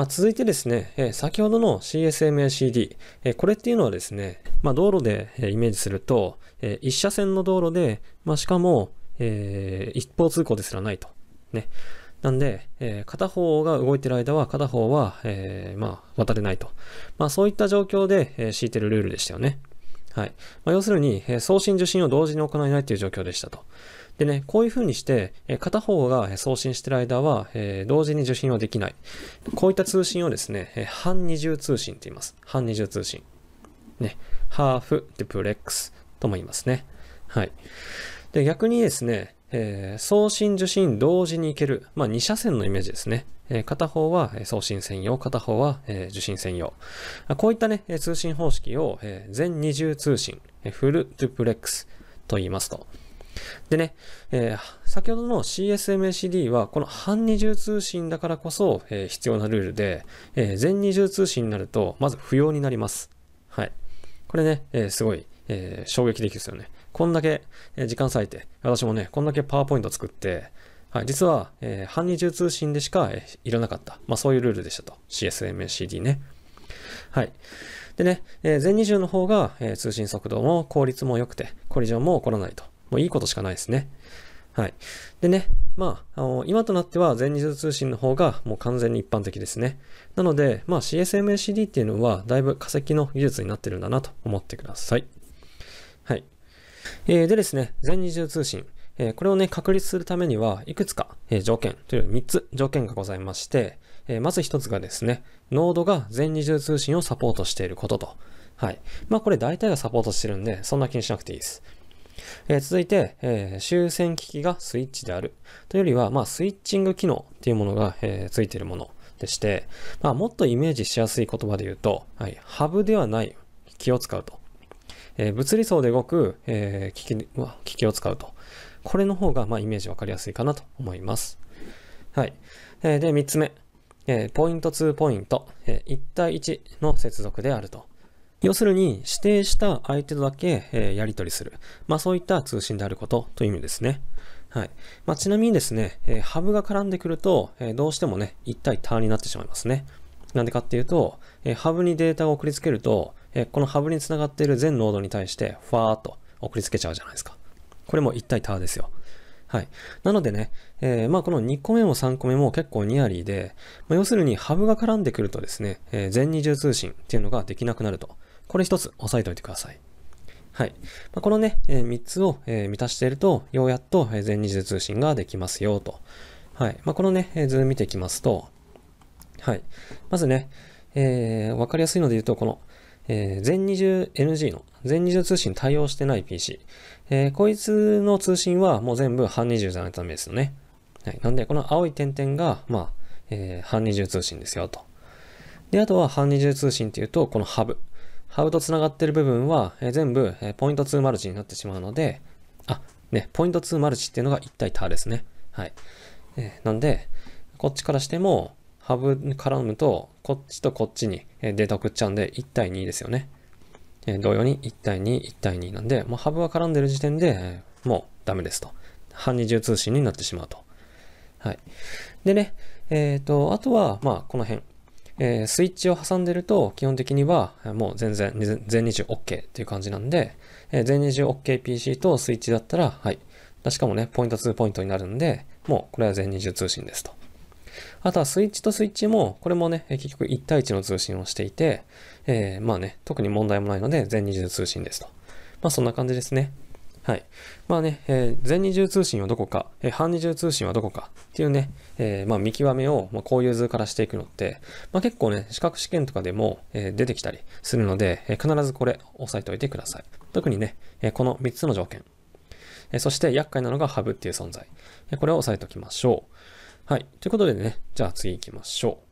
まあ、続いてですね、え先ほどの CSMACD、えこれっていうのはですね、まあ、道路で、えイメージすると、え1車線の道路で、まあ、しかも、えー、一方通行ですらないと。ね。なんで、えー、片方が動いてる間は片方は、えー、まあ、渡れないと。まあ、そういった状況で、えー、敷いてるルールでしたよね。はい。まあ、要するに、え送信受信を同時に行えないという状況でしたと。でね、こういうふうにして、え片方が送信してる間は、え同時に受信はできない。こういった通信をですね、え半二重通信って言います。半二重通信。ね、ハーフデプレックスとも言いますね。はい。で、逆にですね、えー、送信受信同時に行ける。まあ、2車線のイメージですね。えー、片方は送信専用、片方は、えー、受信専用。こういったね、通信方式を、え全二重通信、フルデュプレックスと言いますと。でね、えー、先ほどの CSMACD はこの半二重通信だからこそ、えー、必要なルールで、えー、全二重通信になるとまず不要になります。はい。これね、えすごい、え衝撃的ですよね。こんだけ、え時間割いて、私もね、こんだけパワーポイント作って、はい、実は、え半二重通信でしか、えいらなかった。まあそういうルールでしたと。CSMACD ね。はい。でね、えー、全二重の方が、え通信速度も効率も良くて、コリジョンも起こらないと。もういいことしかないですね。はい。でね、まあ、あの今となっては全日通信の方がもう完全に一般的ですね。なので、まあ c s m a c d っていうのはだいぶ化石の技術になってるんだなと思ってください。はい。えー、でですね、全日通信。えー、これをね、確立するためには、いくつか、えー、条件、という3つ条件がございまして、えー、まず1つがですね、ノードが全二重通信をサポートしていることと。はい。まあこれ大体がサポートしてるんで、そんな気にしなくていいです。えー、続いて、えー、終戦機器がスイッチである。というよりは、まあ、スイッチング機能っていうものが、えー、ついているものでして、まあ、もっとイメージしやすい言葉で言うと、はい、ハブではない気を使うと。え物理層で動く、え機器機器を使うと。これの方が、まあ、イメージわかりやすいかなと思います。はい。えで、3つ目。えポイント2ポイント、え1対1の接続であると。要するに、指定した相手とだけ、えー、やり取りする。まあ、そういった通信であることという意味ですね。はい。まあ、ちなみにですね、えー、ハブが絡んでくると、えー、どうしてもね、体ターになってしまいますね。なんでかっていうと、えハブにデータを送りつけると、えこのハブにつながっている全ノードに対して、ファーっと送りつけちゃうじゃないですか。これも一体ターですよ。はい。なのでね、えー、まあこの2個目も3個目も結構ニアリーで、まあ、要するにハブが絡んでくるとですね、えー、全二重通信っていうのができなくなるとこれ一つ押さえておいてください。はい。まあ、このね、えー、3つを、えー、満たしていると、ようやっと、えー、全日時通信ができますよと。はい。まあ、このね、えー、図見ていきますと、はい。まずね、えー、わかりやすいので言うと、この、えー、全 20NG の、全20通信対応してない PC。えー、こいつの通信はもう全部半20じゃないとダメですよね。はい。なんで、この青い点々が、まあ、えー、半20通信ですよと。で、あとは半20通信っていうと、このハブ。ハブと繋がってる部分は、え全部、えポイント2マルチになってしまうので、あ、ね、ポイント2マルチっていうのが1対ターですね。はい。えー、なんで、こっちからしても、ハブに絡むと、こっちとこっちにデータ送っちゃうんで、1対2ですよね。えー、同様に1対2、1対2なんで、もうハブが絡んでる時点で、えー、もうダメですと。半二重通信になってしまうと。はい。でね、えっ、ー、と、あとは、まあ、この辺。えー、スイッチを挟んでると、基本的にはもう全然、全 20OK っていう感じなんで、えー、全 20OKPC、OK、とスイッチだったら、はい。しかもね、ポイント2ポイントになるんで、もうこれは全20通信ですと。あとはスイッチとスイッチも、これもね、結局1対1の通信をしていて、えー、まあね、特に問題もないので全20通信ですと。まあそんな感じですね。はい。まあね、えー、全二重通信はどこか、えー、半二重通信はどこかっていうね、えー、まあ見極めを、まあ、こういう図からしていくのって、まあ結構ね、資格試験とかでも、えー、出てきたりするので、えー、必ずこれ押さえておいてください。特にね、えー、この3つの条件。えー、そして厄介なのがハブっていう存在。えー、これを押さえておきましょう。はい。ということでね、じゃあ次行きましょう。